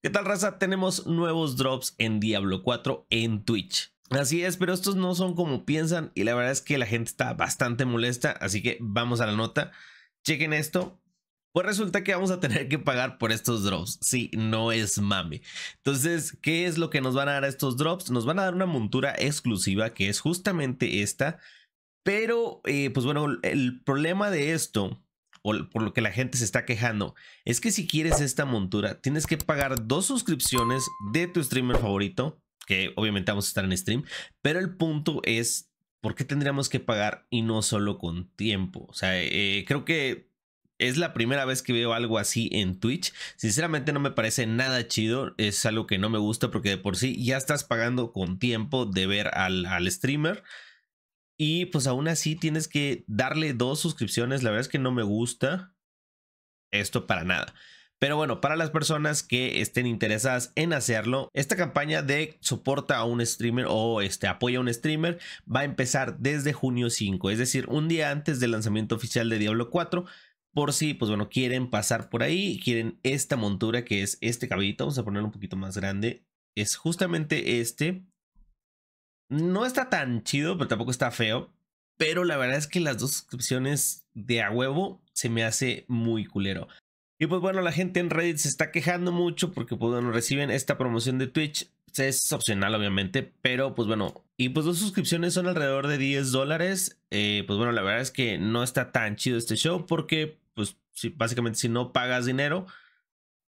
¿Qué tal raza? Tenemos nuevos drops en Diablo 4 en Twitch. Así es, pero estos no son como piensan y la verdad es que la gente está bastante molesta, así que vamos a la nota. Chequen esto. Pues resulta que vamos a tener que pagar por estos drops. Sí, no es mami. Entonces, ¿qué es lo que nos van a dar estos drops? Nos van a dar una montura exclusiva que es justamente esta. Pero, eh, pues bueno, el problema de esto por lo que la gente se está quejando, es que si quieres esta montura, tienes que pagar dos suscripciones de tu streamer favorito, que obviamente vamos a estar en stream, pero el punto es, ¿por qué tendríamos que pagar y no solo con tiempo? O sea, eh, creo que es la primera vez que veo algo así en Twitch. Sinceramente no me parece nada chido. Es algo que no me gusta porque de por sí ya estás pagando con tiempo de ver al, al streamer. Y pues aún así tienes que darle dos suscripciones. La verdad es que no me gusta esto para nada. Pero bueno, para las personas que estén interesadas en hacerlo, esta campaña de soporta a un streamer o este, apoya a un streamer va a empezar desde junio 5, es decir, un día antes del lanzamiento oficial de Diablo 4. Por si, pues bueno, quieren pasar por ahí, quieren esta montura que es este caballito, vamos a ponerlo un poquito más grande, es justamente este. No está tan chido, pero tampoco está feo. Pero la verdad es que las dos suscripciones de a huevo se me hace muy culero. Y pues bueno, la gente en Reddit se está quejando mucho porque pues reciben esta promoción de Twitch. Pues, es opcional obviamente, pero pues bueno. Y pues dos suscripciones son alrededor de 10 dólares. Eh, pues bueno, la verdad es que no está tan chido este show porque pues básicamente si no pagas dinero,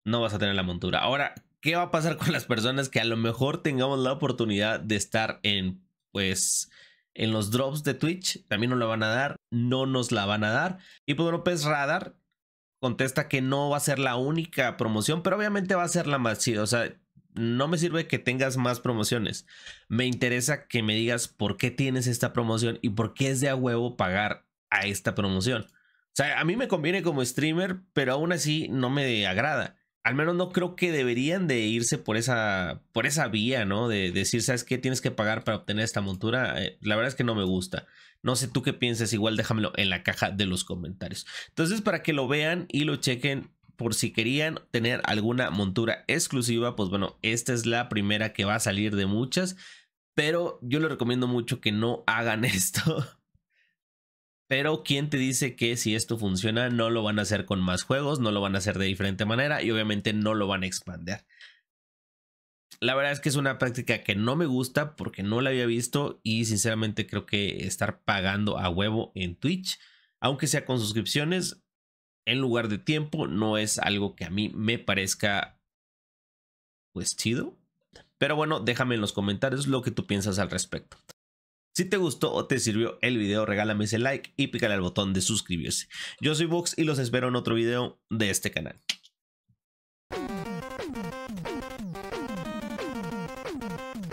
no vas a tener la montura. Ahora, ¿Qué va a pasar con las personas que a lo mejor tengamos la oportunidad de estar en, pues, en los drops de Twitch? También nos la van a dar, no nos la van a dar. Y pues, pues, Radar contesta que no va a ser la única promoción, pero obviamente va a ser la más, o sea, no me sirve que tengas más promociones. Me interesa que me digas por qué tienes esta promoción y por qué es de a huevo pagar a esta promoción. O sea, a mí me conviene como streamer, pero aún así no me agrada al menos no creo que deberían de irse por esa, por esa vía, ¿no? De, decir, ¿sabes qué? Tienes que pagar para obtener esta montura. Eh, la verdad es que no me gusta. No sé tú qué piensas, igual déjamelo en la caja de los comentarios. Entonces, para que lo vean y lo chequen, por si querían tener alguna montura exclusiva, pues bueno, esta es la primera que va a salir de muchas. Pero yo les recomiendo mucho que no hagan esto. Pero ¿quién te dice que si esto funciona no lo van a hacer con más juegos, no lo van a hacer de diferente manera y obviamente no lo van a expandir? La verdad es que es una práctica que no me gusta porque no la había visto y sinceramente creo que estar pagando a huevo en Twitch, aunque sea con suscripciones, en lugar de tiempo, no es algo que a mí me parezca pues chido. Pero bueno, déjame en los comentarios lo que tú piensas al respecto. Si te gustó o te sirvió el video, regálame ese like y pícale al botón de suscribirse. Yo soy Vox y los espero en otro video de este canal.